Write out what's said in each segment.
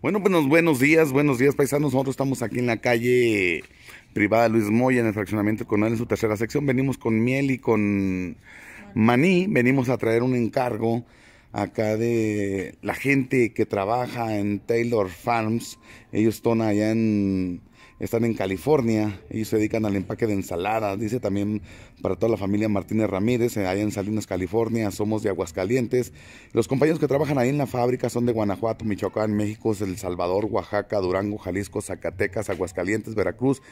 Bueno, buenos, buenos días, buenos días paisanos. Nosotros estamos aquí en la calle privada Luis Moya, en el fraccionamiento con él en su tercera sección. Venimos con miel y con maní. Venimos a traer un encargo acá de la gente que trabaja en Taylor Farms. Ellos están allá en están en California, y se dedican al empaque de ensaladas, dice también para toda la familia Martínez Ramírez, eh, allá en Salinas, California, somos de Aguascalientes. Los compañeros que trabajan ahí en la fábrica son de Guanajuato, Michoacán, México, El Salvador, Oaxaca, Durango, Jalisco, Zacatecas, Aguascalientes, Veracruz.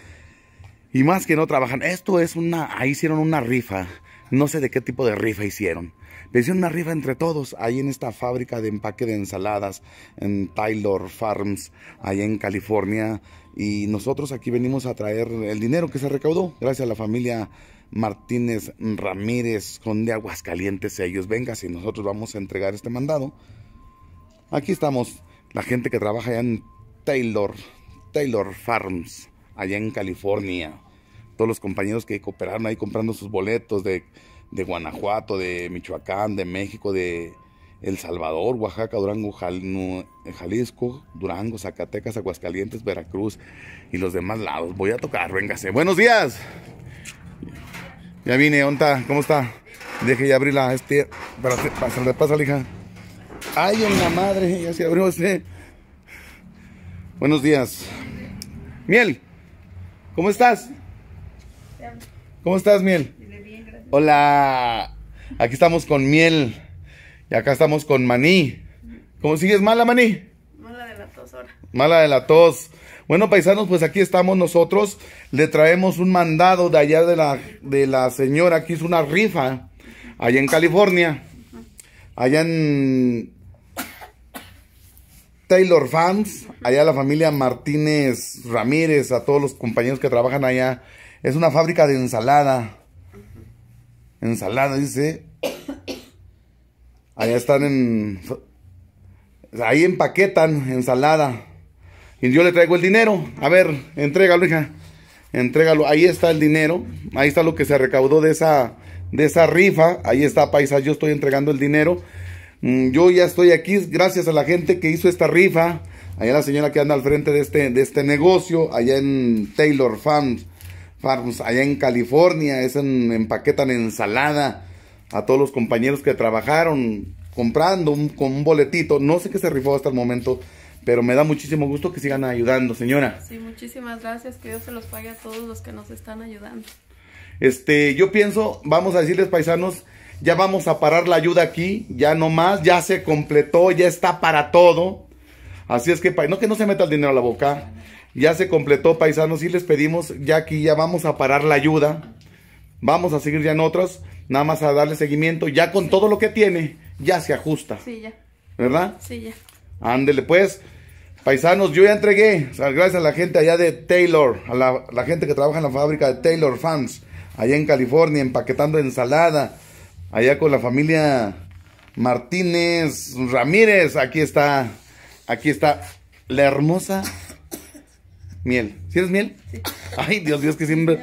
Y más que no trabajan, esto es una, ahí hicieron una rifa no sé de qué tipo de rifa hicieron. Pero hicieron una rifa entre todos ahí en esta fábrica de empaque de ensaladas en Taylor Farms, allá en California. Y nosotros aquí venimos a traer el dinero que se recaudó gracias a la familia Martínez Ramírez, con de Aguascalientes. Ellos, venga, si nosotros vamos a entregar este mandado. Aquí estamos, la gente que trabaja allá en Taylor, Taylor Farms, allá en California todos los compañeros que cooperaron ahí comprando sus boletos de, Guanajuato, de Michoacán, de México, de El Salvador, Oaxaca, Durango, Jalisco, Durango, Zacatecas, Aguascalientes, Veracruz y los demás lados. Voy a tocar, véngase. Buenos días. Ya vine, onta, ¿cómo está? Deje ya abrirla, este, para pásale, pásale, hija. Ay, en la madre, ya se abrió Buenos días. Miel, ¿cómo estás? ¿Cómo estás, Miel? Bien, gracias. Hola. Aquí estamos con Miel. Y acá estamos con Maní. ¿Cómo sigues mala, Maní? Mala de la tos ahora. Mala de la tos. Bueno, paisanos, pues aquí estamos nosotros. Le traemos un mandado de allá de la, de la señora que hizo una rifa. Allá en California. Allá en Taylor Fans, allá la familia Martínez Ramírez, a todos los compañeros que trabajan allá es una fábrica de ensalada. Ensalada, dice. Allá están en... Ahí empaquetan ensalada. Y yo le traigo el dinero. A ver, entrégalo, hija. Entrégalo. Ahí está el dinero. Ahí está lo que se recaudó de esa, de esa rifa. Ahí está, paisa. Yo estoy entregando el dinero. Mm, yo ya estoy aquí gracias a la gente que hizo esta rifa. Allá la señora que anda al frente de este, de este negocio, allá en Taylor Fans allá en California. Es empaquetan ensalada a todos los compañeros que trabajaron comprando con un boletito. No sé qué se rifó hasta el momento, pero me da muchísimo gusto que sigan ayudando, señora. Sí, muchísimas gracias. Que Dios se los pague a todos los que nos están ayudando. Este, yo pienso, vamos a decirles, paisanos, ya vamos a parar la ayuda aquí, ya no más, ya se completó, ya está para todo. Así es que, no que no se meta el dinero a la boca. Ya se completó, paisanos, y les pedimos, ya aquí ya vamos a parar la ayuda. Vamos a seguir ya en otras, nada más a darle seguimiento. Ya con todo lo que tiene, ya se ajusta. Sí, ya. ¿Verdad? Sí, ya. Ándele pues. Paisanos, yo ya entregué, gracias a la gente allá de Taylor, a la, la, gente que trabaja en la fábrica de Taylor Fans, allá en California, empaquetando ensalada, allá con la familia Martínez Ramírez, aquí está, aquí está la hermosa Miel. ¿Sí eres miel? Ay, Dios, Dios, que siempre.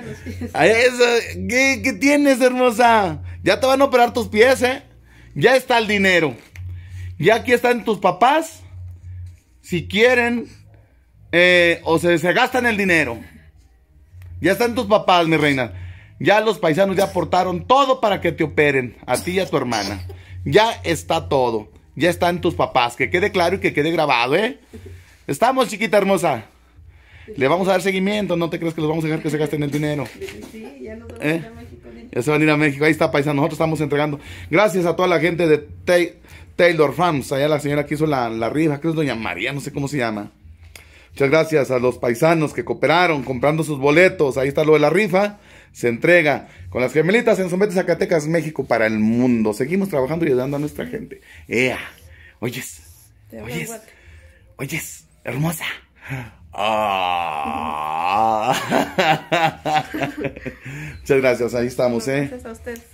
¿qué, tienes, hermosa? Ya te van a operar tus pies, ¿eh? Ya está el dinero. Ya aquí están tus papás. Si quieren, eh, o se, se, gastan el dinero. Ya están tus papás, mi reina. Ya los paisanos ya aportaron todo para que te operen, a ti y a tu hermana. Ya está todo. Ya están tus papás. Que quede claro y que quede grabado, ¿eh? Estamos, chiquita hermosa. Le vamos a dar seguimiento, no te crees que los vamos a dejar que se gasten el dinero. Sí, ya vamos a ¿Eh? México. Ya se van a ir a México, ahí está paisano, nosotros estamos entregando. Gracias a toda la gente de Taylor Farms, allá la señora que hizo la, la rifa, creo que es doña María, no sé cómo se llama. Muchas gracias a los paisanos que cooperaron comprando sus boletos, ahí está lo de la rifa se entrega con las gemelitas en Somete Zacatecas, México para el mundo. Seguimos trabajando y ayudando a nuestra gente. ¡Ea! Oyes. Oyes. Oyes. Hermosa. Ah. Muchas gracias, ahí estamos, ¿eh? Gracias a ustedes